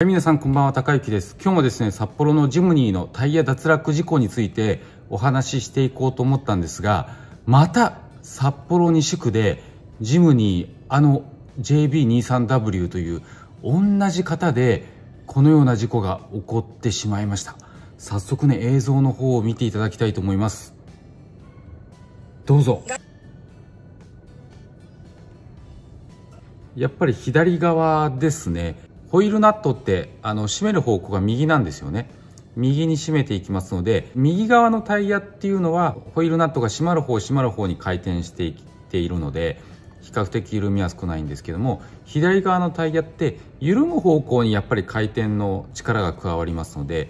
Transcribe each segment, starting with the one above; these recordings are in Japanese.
はい、皆さんこんばんは、高之です。今日もですね、札幌のジムニーのタイヤ脱落事故についてお話ししていこうと思ったんですが、また札幌西区でジムニー、あの JB23W という同じ方でこのような事故が起こってしまいました。早速ね、映像の方を見ていただきたいと思います。どうぞ。やっぱり左側ですね。ホイールナットってあの締める方向が右なんですよね右に締めていきますので右側のタイヤっていうのはホイールナットが締まる方締まる方に回転していっているので比較的緩みは少ないんですけども左側のタイヤって緩む方向にやっぱり回転の力が加わりますので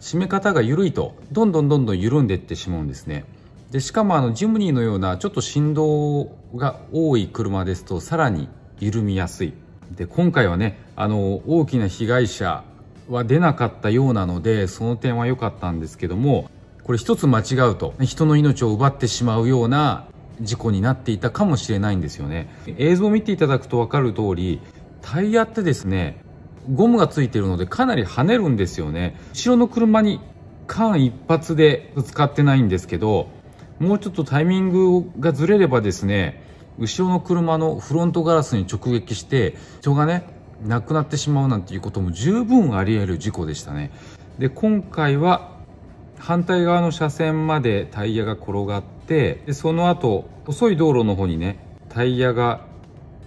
締め方が緩いとどんどんどんどん緩んでいってしまうんですねでしかもあのジムニーのようなちょっと振動が多い車ですとさらに緩みやすいで今回はねあの大きな被害者は出なかったようなのでその点は良かったんですけどもこれ一つ間違うと人の命を奪ってしまうような事故になっていたかもしれないんですよね映像を見ていただくと分かる通りタイヤってですねゴムがついてるのでかなり跳ねるんですよね後ろの車に間一髪でぶつかってないんですけどもうちょっとタイミングがずれればですね後ろの車のフロントガラスに直撃して人がね亡くなってしまうなんていうことも十分あり得る事故でしたねで今回は反対側の車線までタイヤが転がってでその後細い道路の方にねタイヤが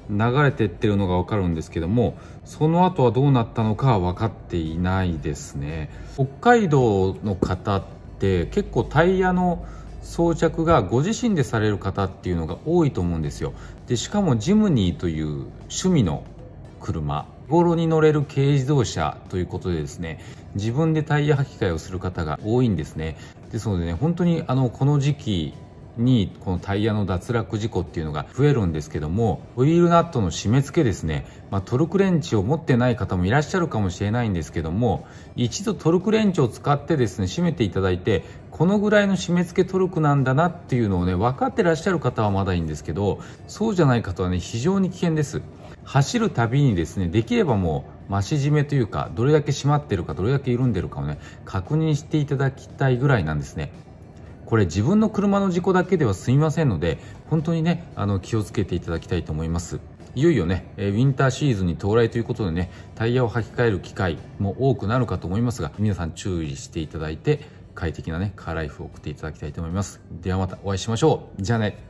流れてってるのが分かるんですけどもその後はどうなったのかは分かっていないですね北海道の方って結構タイヤの装着がご自身でされる方っていうのが多いと思うんですよでしかもジムニーという趣味の車日頃に乗れる軽自動車ということでですね自分でタイヤ履き替えをする方が多いんですねですのでね本当にあのこの時期にこのタイヤの脱落事故っていうのが増えるんですけどもホイールナットの締め付けですね、まあ、トルクレンチを持ってない方もいらっしゃるかもしれないんですけども一度トルクレンチを使ってですね締めていただいてこのぐらいの締め付けトルクなんだなっていうのをね分かってらっしゃる方はまだいいんですけどそうじゃない方はね非常に危険です走るたびにですねできればもう増し締めというかどれだけ締まってるかどれだけ緩んでるかをね確認していただきたいぐらいなんですねこれ自分の車の事故だけでは済みませんので本当にねあの気をつけていただきたいと思いますいよいよね、えウィンターシーズンに到来ということでね、タイヤを履き替える機会も多くなるかと思いますが、皆さん注意していただいて、快適なね、カーライフを送っていただきたいと思います。ではまたお会いしましょう。じゃあね。